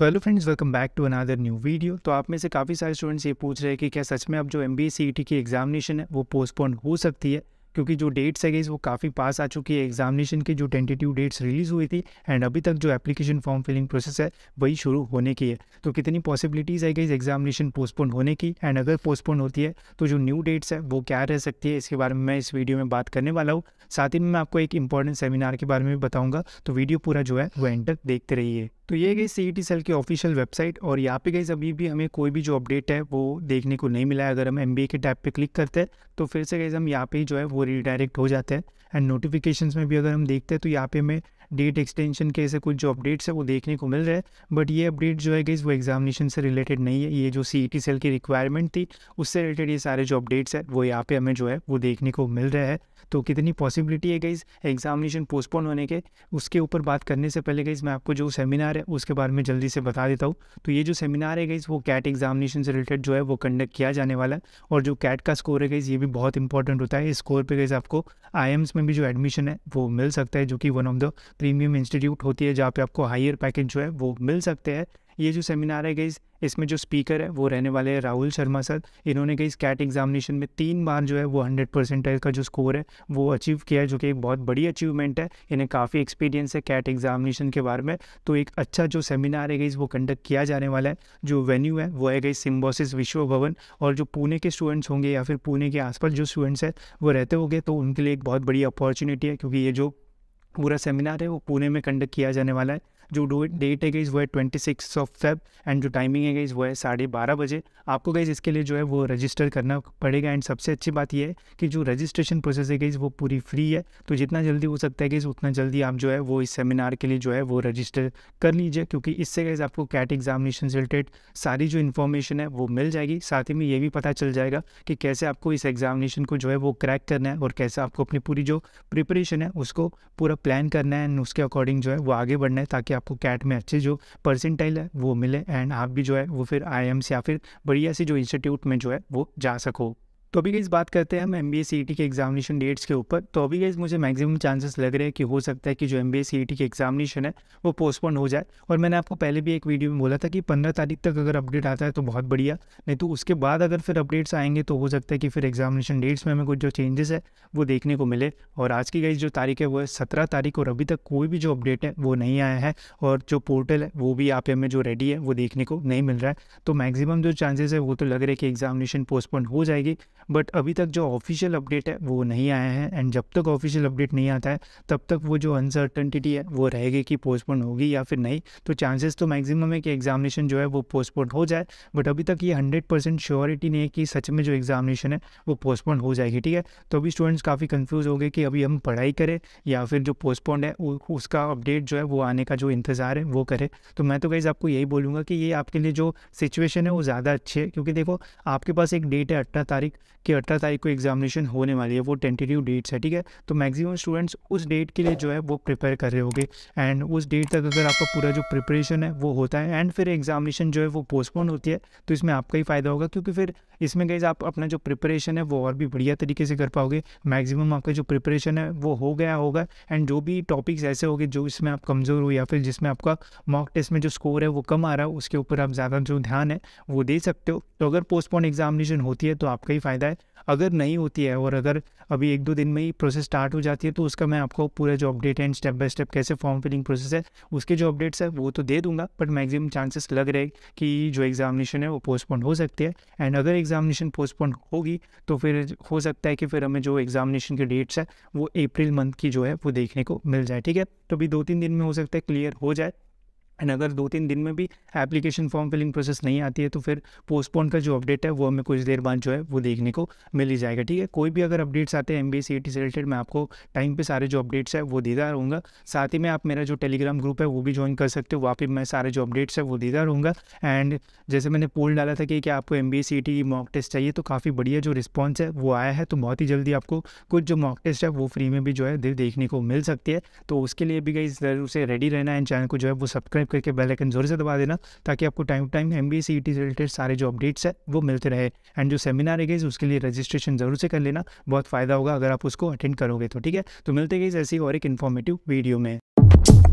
तो hello friends welcome back to another new video तो आप में से काफ़ी सारे स्टूडेंट्स ये पूछ रहे हैं कि क्या सच में अब जो एम बी e की एग्जामिनेशन है वो पोस्टपोन हो सकती है क्योंकि जो डेट्स है गई वो काफ़ी पास आ चुकी है एग्जामिनेशन की जो टेंटेटिव डेट्स रिलीज़ हुई थी एंड अभी तक जो एप्लीकेशन फॉर्म फिलिंग प्रोसेस है वही शुरू होने की है तो कितनी पॉसिबिलिटीज़ है गई एग्जामिनेशन पोस्टपोन होने की एंड अगर पोस्टपोन होती है तो जो न्यू डेट्स है वो क्या रह सकती है इसके बारे में मैं इस वीडियो में बात करने वाला हूँ साथ ही में मैं आपको एक इंपॉर्टेंट सेमिनार के बारे में भी बताऊँगा तो वीडियो पूरा जो है वो एंटर देखते रहिए तो ये गई सी ई सेल की ऑफिशियल वेबसाइट और यहाँ पे गई अभी भी हमें कोई भी जो अपडेट है वो देखने को नहीं मिला है अगर हम एम के टैब पे क्लिक करते हैं तो फिर से गई हम यहाँ पे जो है वो वो रिडायरेक्ट हो जाता है एंड नोटिफिकेशन में भी अगर हम देखते हैं तो यहाँ पे हमें डेट एक्सटेंशन के ऐसे कुछ जो अपडेट्स है वो देखने को मिल रहा है बट ये अपडेट जो है गई वो एग्जामिनेशन से रिलेटेड नहीं है ये जो सी सेल e की रिक्वायरमेंट थी उससे रिलेटेड ये सारे जो अपडेट्स है वो यहाँ पे हमें जो है वो देखने को मिल रहा है तो कितनी पॉसिबिलिटी है गईज एग्जामिनेशन पोस्टपोन होने के उसके ऊपर बात करने से पहले गईज मैं आपको जो सेमिनार है उसके बारे में जल्दी से बता देता हूँ तो ये जो सेमिनार है गईज वो कैट एग्जामिनेशन से रिलेटेड जो है वो कंडक्ट किया जाने वाला है और जो कैट का स्कोर है गईज ये भी बहुत इंपॉर्टेंट होता है इस स्कोर पर गईज आपको आई में भी जो एडमिशन है वो मिल सकता है जो कि one of the premium institute होती है जहाँ पे आपको हायर पैकेज जो है वो मिल सकते हैं ये जो सेमिनार है गईज़ इसमें जो स्पीकर है वो रहने वाले हैं राहुल शर्मा सर इन्होंने गईस कैट एग्जामिनेशन में तीन बार जो है वो हंड्रेड परसेंट का जो स्कोर है वो अचीव किया है जो कि एक बहुत बड़ी अचीवमेंट है इन्हें काफ़ी एक्सपीरियंस है कैट एग्जामिनेशन के बारे में तो एक अच्छा जो सेमिनार है गईस वो कंडक्ट किया जाने वाला है जो वेन्यू है वो है गई सिम्बोसिस विश्व भवन और जो पुणे के स्टूडेंट्स होंगे या फिर पुणे के आसपास जो स्टूडेंट्स हैं वो रहते होंगे तो उनके लिए एक बहुत बड़ी अपॉर्चुनिटी है क्योंकि ये जो पूरा सेमिनार है वो पुणे में कंडक्ट किया जाने वाला है जो डेट है गाइज़ वो है twenty six of Feb and जो टाइमिंग है गाइज़ वो है साढ़े बारह बजे आपको गाइज़ इसके लिए जो है वो रजिस्टर करना पड़ेगा एंड सबसे अच्छी बात यह है कि जो रजिस्ट्रेशन प्रोसेस है गाइज़ वो पूरी फ्री है तो जितना जल्दी हो सकता है गाइज़ उतना जल्दी आप जो है वो इस सेमिनार के लिए जो है वो रजिस्टर कर लीजिए क्योंकि इससे गाइज़ आपको कैट एग्जामिनेशन से रिलेटेड सारी जो इन्फॉर्मेशन है वो मिल जाएगी साथ ही में ये भी पता चल जाएगा कि कैसे आपको इस एग्जामिनेशन को जो है वो क्रैक करना है और कैसे आपको अपनी पूरी जो प्रिपरेशन है उसको पूरा प्लान करना है एंड उसके अकॉर्डिंग जो है वो आगे बढ़ना है ताकि आपको कैट में अच्छे जो परसेंटाइल है वो मिले एंड आप भी जो है वो फिर आई या फिर बढ़िया से जो इंस्टीट्यूट में जो है वो जा सको तो अभी गई बात करते हैं हम एम बी ई टी के एग्जामिनेशन डेट्स के ऊपर तो अभी गई मुझे मैक्सिमम चांसेस लग रहे हैं कि हो सकता है कि जो एम बी e के एग्जामिनेशन है वो पोस्टपोन हो जाए और मैंने आपको पहले भी एक वीडियो में बोला था कि पंद्रह तारीख तक अगर अपडेट आता है तो बहुत बढ़िया नहीं तो उसके बाद अगर फिर अपडेट्स आएंगे तो हो सकता है कि फिर एग्जामिनेशन डेट्स में हमें कुछ जो चेंजेस है वो देखने को मिले और आज की गई जो तारीख है वो है सत्रह तारीख और अभी तक कोई भी जो अपडेट है वो नहीं आया है और जो पोर्टल है वो भी आप हमें जो रेडी है वो देखने को नहीं मिल रहा है तो मैक्सिमम जो चांसेस है वो तो लग रहे हैं कि एग्जामिनेशन पोस्टपोन हो जाएगी बट अभी तक जो ऑफिशियल अपडेट है वो नहीं आया है एंड जब तक ऑफिशियल अपडेट नहीं आता है तब तक वो जो अनसर्टनटिटी है वो रहेगी कि पोस्टपोन होगी या फिर नहीं तो चांसेस तो मैक्सिमम है कि एग्जामिनेशन जो है वो पोस्टपोन हो जाए बट अभी तक ये हंड्रेड परसेंट श्योरिटी नहीं है कि सच में जो एग्जामिनेशन है वो पोस्टपोन हो जाएगी ठीक है तो अभी स्टूडेंट्स काफ़ी कन्फ्यूज़ हो गए कि अभी हम पढ़ाई करें या फिर जो पोस्टपोन है उसका अपडेट जो है वो आने का जो इंतज़ार है वो करें तो मैं तो गाइज़ आपको यही बोलूँगा कि ये आपके लिए जो सिचुएशन है वो ज़्यादा अच्छी है क्योंकि देखो आपके पास एक डेट है अट्ठारह तारीख कि अठारह तारीख को एग्जामिनेशन होने वाली है वो टेंटेटिव डेट्स है ठीक है तो मैक्सिमम स्टूडेंट्स उस डेट के लिए जो है वो प्रिपेयर कर रहे होंगे एंड उस डेट तक अगर आपका पूरा जो प्रिपरेशन है वो होता है एंड फिर एग्जामिनेशन जो है वो पोस्टपोन होती है तो इसमें आपका ही फ़ायदा होगा क्योंकि फिर इसमें गए आप अपना जो प्रिपरेशन है वो और भी बढ़िया तरीके से कर पाओगे मैक्सिमम आपका जो प्रिपरेशन है वो हो गया होगा एंड जो भी टॉपिक्स ऐसे होंगे जो इसमें आप कमज़ोर हो या फिर जिसमें आपका मॉक टेस्ट में जो स्कोर है वो कम आ रहा है उसके ऊपर आप ज़्यादा जो ध्यान है वो दे सकते हो तो अगर पोस्टपोन एग्जामिनेशन होती है तो आपका ही फ़ायदा अगर नहीं होती है और अगर अभी एक दो दिन में ही प्रोसेस स्टार्ट हो जाती है तो उसका मैं आपको पूरा जो update and step by step कैसे फॉर्म फिलिंग प्रोसेस है उसके जो अपडेट्स है वो तो दे दूंगा बट मैक्सिमम चांसेस लग रहे कि जो एग्जामिनेशन है वो पोस्टपोन हो सकती है एंड अगर एग्जामिनेशन पोस्टपोन होगी तो फिर हो सकता है कि फिर हमें जो एग्जामिनेशन के डेट्स है वो अप्रैल मंथ की जो है वो देखने को मिल जाए ठीक है तो अभी दो तीन दिन में हो सकता है क्लियर हो जाए एंड अगर दो तीन दिन में भी एप्लीकेशन फॉर्म फिलिंग प्रोसेस नहीं आती है तो फिर पोस्टपोन का जो अपडेट है वो हमें कुछ देर बाद जो है वो देखने को मिल ही जाएगा ठीक है कोई भी अगर अपडेट्स आते हैं एम बी e से रिलेटेड मैं आपको टाइम पे सारे जो अपडेट्स है वो देता रहूँगा साथ ही में आप मेरा जो टेलीग्राम ग्रुप है वो भी ज्वाइन कर सकते हो वहाँ पर मैं सारे जो अपडेट्स है वो देता रहूँगा एंड जैसे मैंने पोल डाला था कि क्या आपको एम बी e की मॉक टेस्ट चाहिए तो काफ़ी बढ़िया जो रिस्पॉन्स है वो आया है तो बहुत ही जल्दी आपको कुछ जो मॉक टेस्ट है वो फ्री में भी जो है देखने को मिल सकती है तो उसके लिए भी गई ज़रूर से रेडी रहना एंड चैनल को जो है वो सब्सक्राइब करके बेल आइकन जोर से दबा देना ताकि आपको time to time M B से रिलेटेड सारे जो अपडेट्स है वो मिलते रहे एंड जो सेमिनार है उसके लिए रजिस्ट्रेशन जरूर से कर लेना बहुत फ़ायदा होगा अगर आप उसको अटेंड करोगे तो ठीक है तो मिलते गई ऐसी और एक इन्फॉर्मेटिव वीडियो में